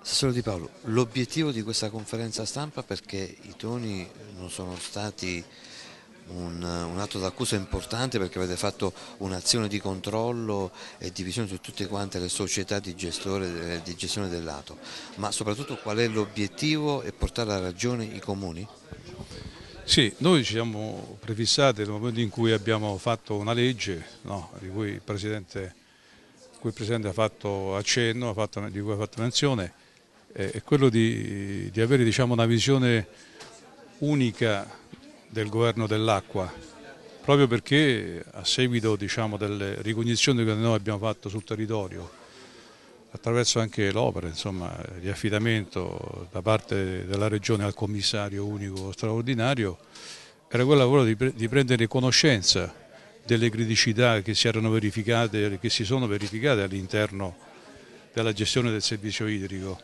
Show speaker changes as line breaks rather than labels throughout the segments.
Solo Di Paolo, l'obiettivo di questa conferenza stampa perché i toni non sono stati un, un atto d'accusa importante perché avete fatto un'azione di controllo e divisione su tutte quante le società di, gestore, eh, di gestione dell'ato, ma soprattutto qual è l'obiettivo e portare alla ragione i comuni? Sì, noi ci siamo prefissati nel momento in cui abbiamo fatto una legge no, di cui il Presidente, cui il Presidente ha fatto accenno, ha fatto, di cui ha fatto menzione, è quello di, di avere diciamo, una visione unica del governo dell'acqua, proprio perché a seguito diciamo, delle ricognizioni che noi abbiamo fatto sul territorio, attraverso anche l'opera, insomma, di affidamento da parte della Regione al commissario unico straordinario, era quello proprio di, di prendere conoscenza delle criticità che si erano verificate, che si sono verificate all'interno della gestione del servizio idrico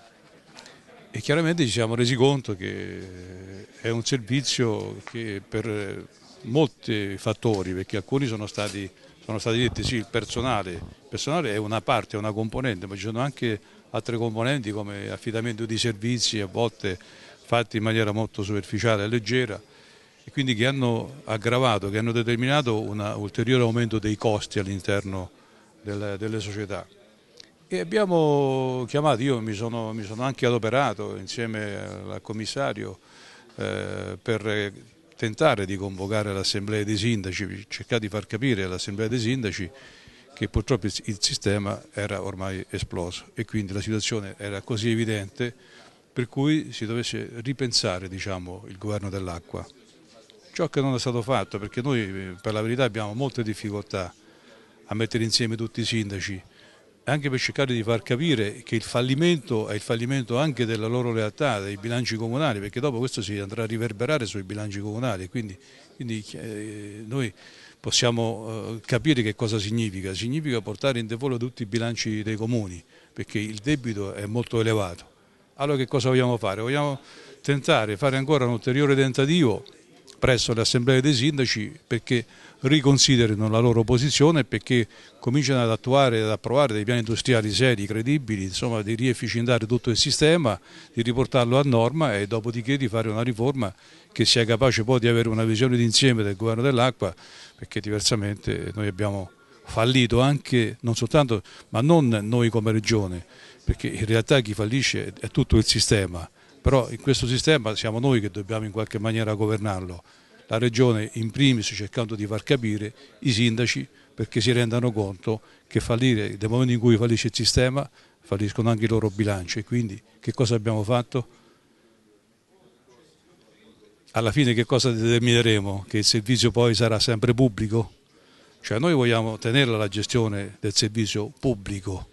e chiaramente ci siamo resi conto che è un servizio che per molti fattori, perché alcuni sono stati, sono stati detti sì, il personale, il personale è una parte, è una componente, ma ci sono anche altre componenti come affidamento di servizi a volte fatti in maniera molto superficiale e leggera e quindi che hanno aggravato, che hanno determinato un ulteriore aumento dei costi all'interno delle, delle società. E abbiamo chiamato, io mi sono, mi sono anche adoperato insieme al commissario eh, per tentare di convocare l'assemblea dei sindaci, cercare di far capire all'assemblea dei sindaci che purtroppo il sistema era ormai esploso e quindi la situazione era così evidente per cui si dovesse ripensare diciamo, il governo dell'acqua. Ciò che non è stato fatto perché noi per la verità abbiamo molte difficoltà a mettere insieme tutti i sindaci anche per cercare di far capire che il fallimento è il fallimento anche della loro realtà, dei bilanci comunali, perché dopo questo si andrà a riverberare sui bilanci comunali, quindi, quindi eh, noi possiamo eh, capire che cosa significa, significa portare in default tutti i bilanci dei comuni, perché il debito è molto elevato. Allora che cosa vogliamo fare? Vogliamo tentare, fare ancora un ulteriore tentativo presso le assemblee dei sindaci perché riconsiderino la loro posizione e perché cominciano ad attuare e ad approvare dei piani industriali seri, credibili, insomma di riefficientare tutto il sistema, di riportarlo a norma e dopodiché di fare una riforma che sia capace poi di avere una visione d'insieme del governo dell'acqua perché diversamente noi abbiamo fallito anche, non soltanto, ma non noi come regione, perché in realtà chi fallisce è tutto il sistema però in questo sistema siamo noi che dobbiamo in qualche maniera governarlo, la Regione in primis cercando di far capire i sindaci perché si rendano conto che fallire, nel momento in cui fallisce il sistema falliscono anche i loro bilanci e quindi che cosa abbiamo fatto? Alla fine che cosa determineremo? Che il servizio poi sarà sempre pubblico? Cioè noi vogliamo tenerla la gestione del servizio pubblico,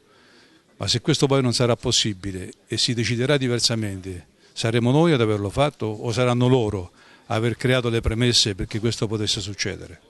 ma se questo poi non sarà possibile e si deciderà diversamente saremo noi ad averlo fatto o saranno loro a aver creato le premesse perché questo potesse succedere?